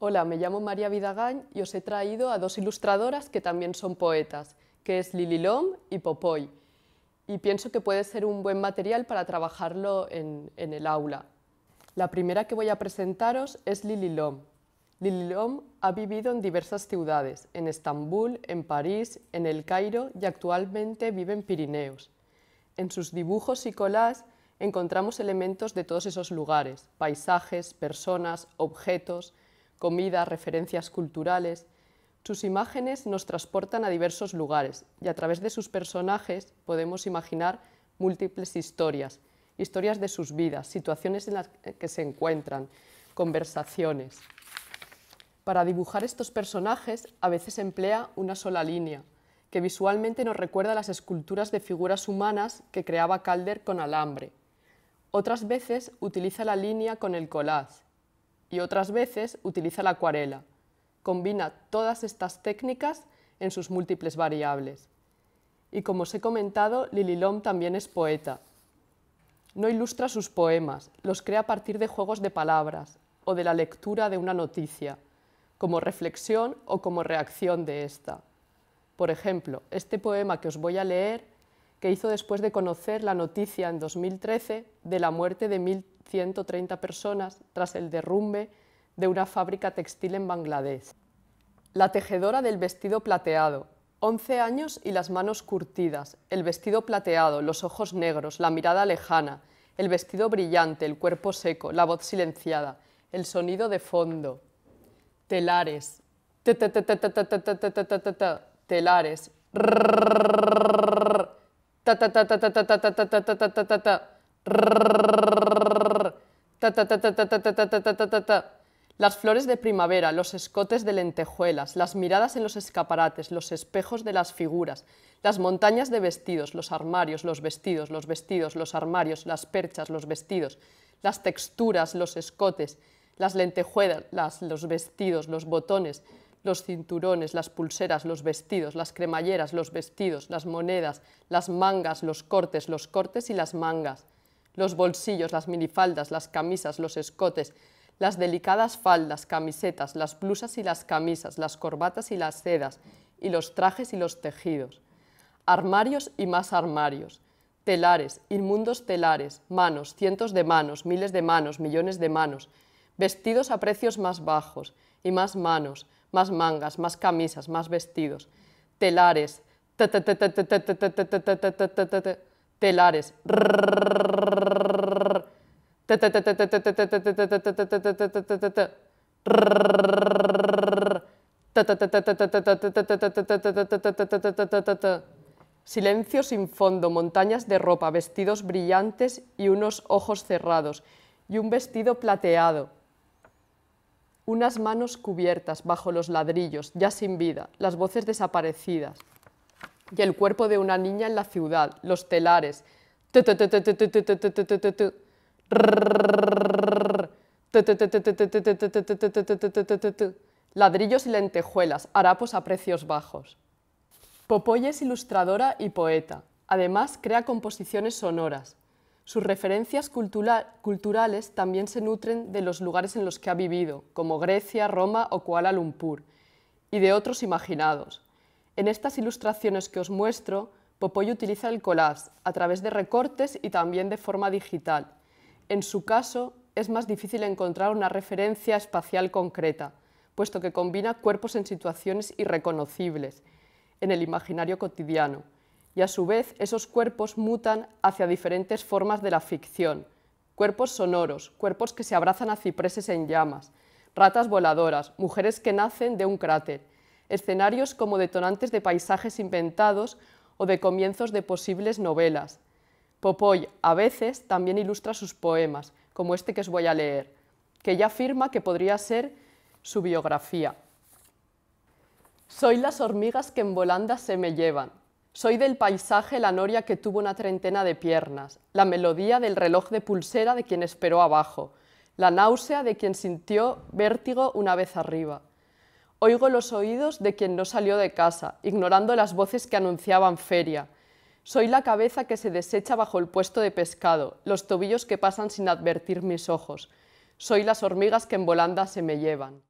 Hola, me llamo María Vidagán y os he traído a dos ilustradoras que también son poetas, que es Lom y Popoy. Y pienso que puede ser un buen material para trabajarlo en, el aula. La primera que voy a presentaros es Lili Lom. Lili Lom ha vivido en diversas ciudades, en Estambul, en París, en El Cairo y actualmente vive en Pirineos. En sus dibujos y collages encontramos elementos de todos esos lugares, paisajes, personas, objetos, comida, referencias culturales. Sus imágenes nos transportan a diversos lugares y a través de sus personajes podemos imaginar múltiples historias, historias de sus vidas, situaciones en las que se encuentran, conversaciones. Para dibujar estos personajes a veces emplea una sola línea, que visualmente nos recuerda las esculturas de figuras humanas que creaba Calder con alambre. Otras veces utiliza la línea con el collage, y otras veces utiliza la acuarela. Combina todas estas técnicas en sus múltiples variables. Y como os he comentado, Lom también es poeta. No ilustra sus poemas, los crea a partir de juegos de palabras o de la lectura de una noticia, como reflexión o como reacción de esta. Por ejemplo, este poema que os voy a leer, que hizo después de conocer la noticia en 2013 de la muerte de Milton, 130 personas tras el derrumbe de una fábrica textil en Bangladesh. La tejedora del vestido plateado, 11 años y las manos curtidas, el vestido plateado, los ojos negros, la mirada lejana, el vestido brillante, el cuerpo seco, la voz silenciada, el sonido de fondo, telares, telares, las flores de primavera, los escotes de lentejuelas, las miradas en los escaparates, los espejos de las figuras, las montañas de vestidos, los armarios, los vestidos, los vestidos, los armarios, las perchas, los vestidos, las texturas, los escotes, las lentejuelas, los vestidos, los botones, los cinturones, las pulseras, los vestidos, las cremalleras, los vestidos, las monedas, las mangas, los cortes, los cortes y las mangas los bolsillos, las minifaldas, las camisas, los escotes, las delicadas faldas, camisetas, las blusas y las camisas, las corbatas y las sedas, y los trajes y los tejidos. Armarios y más armarios. Telares, inmundos telares, manos, cientos de manos, miles de manos, millones de manos. Vestidos a precios más bajos y más manos, más mangas, más camisas, más vestidos. Telares telares. Silencio sin fondo, montañas de ropa, vestidos brillantes y unos ojos cerrados, y un vestido plateado. Unas manos cubiertas bajo los ladrillos, ya sin vida, las voces desaparecidas y el cuerpo de una niña en la ciudad, los telares. Ladrillos y lentejuelas, harapos a precios bajos. Popoy es ilustradora y poeta. Además, crea composiciones sonoras. Sus referencias culturales también se nutren de los lugares en los que ha vivido, como Grecia, Roma o Kuala Lumpur, y de otros imaginados, en estas ilustraciones que os muestro, Popoy utiliza el collage a través de recortes y también de forma digital. En su caso, es más difícil encontrar una referencia espacial concreta, puesto que combina cuerpos en situaciones irreconocibles, en el imaginario cotidiano, y a su vez esos cuerpos mutan hacia diferentes formas de la ficción, cuerpos sonoros, cuerpos que se abrazan a cipreses en llamas, ratas voladoras, mujeres que nacen de un cráter, escenarios como detonantes de paisajes inventados o de comienzos de posibles novelas. Popoy a veces también ilustra sus poemas, como este que os voy a leer, que ya afirma que podría ser su biografía. Soy las hormigas que en volanda se me llevan. Soy del paisaje la noria que tuvo una treintena de piernas, la melodía del reloj de pulsera de quien esperó abajo, la náusea de quien sintió vértigo una vez arriba. Oigo los oídos de quien no salió de casa, ignorando las voces que anunciaban feria. Soy la cabeza que se desecha bajo el puesto de pescado, los tobillos que pasan sin advertir mis ojos. Soy las hormigas que en volanda se me llevan.